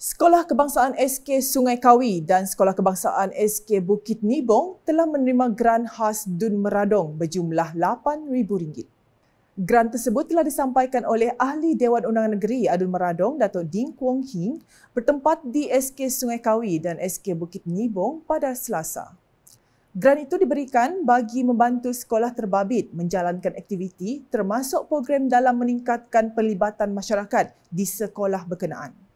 Sekolah Kebangsaan SK Sungai Kawi dan Sekolah Kebangsaan SK Bukit Nibong telah menerima geran khas Dun Meradong berjumlah RM8,000. Geran tersebut telah disampaikan oleh Ahli Dewan Undangan Negeri Adun Meradong, Datuk Ding Kuang Hing bertempat di SK Sungai Kawi dan SK Bukit Nibong pada Selasa. Geran itu diberikan bagi membantu sekolah terbabit menjalankan aktiviti termasuk program dalam meningkatkan pelibatan masyarakat di sekolah berkenaan.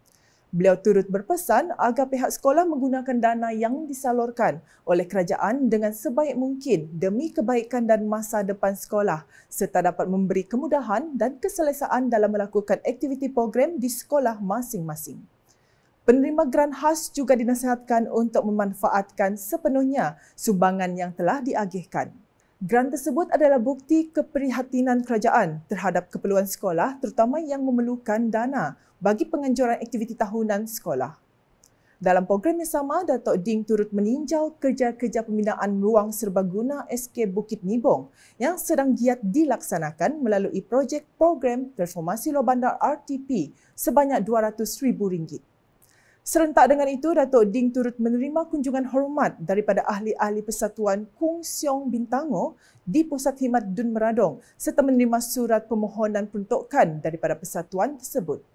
Beliau turut berpesan agar pihak sekolah menggunakan dana yang disalurkan oleh kerajaan dengan sebaik mungkin demi kebaikan dan masa depan sekolah serta dapat memberi kemudahan dan keselesaan dalam melakukan aktiviti program di sekolah masing-masing. Penerima grant khas juga dinasihatkan untuk memanfaatkan sepenuhnya sumbangan yang telah diagihkan. Grant tersebut adalah bukti keprihatinan kerajaan terhadap keperluan sekolah terutama yang memerlukan dana bagi penganjuran aktiviti tahunan sekolah. Dalam program yang sama, Datuk Ding turut meninjau kerja-kerja pembinaan ruang serbaguna SK Bukit Nibong yang sedang giat dilaksanakan melalui projek program transformasi Lobandar RTP sebanyak RM200,000. Serentak dengan itu, Datuk Ding turut menerima kunjungan hormat daripada ahli-ahli persatuan Kung Siong Bintango di Pusat Himat Dun Meradong serta menerima surat permohonan peruntukan daripada persatuan tersebut.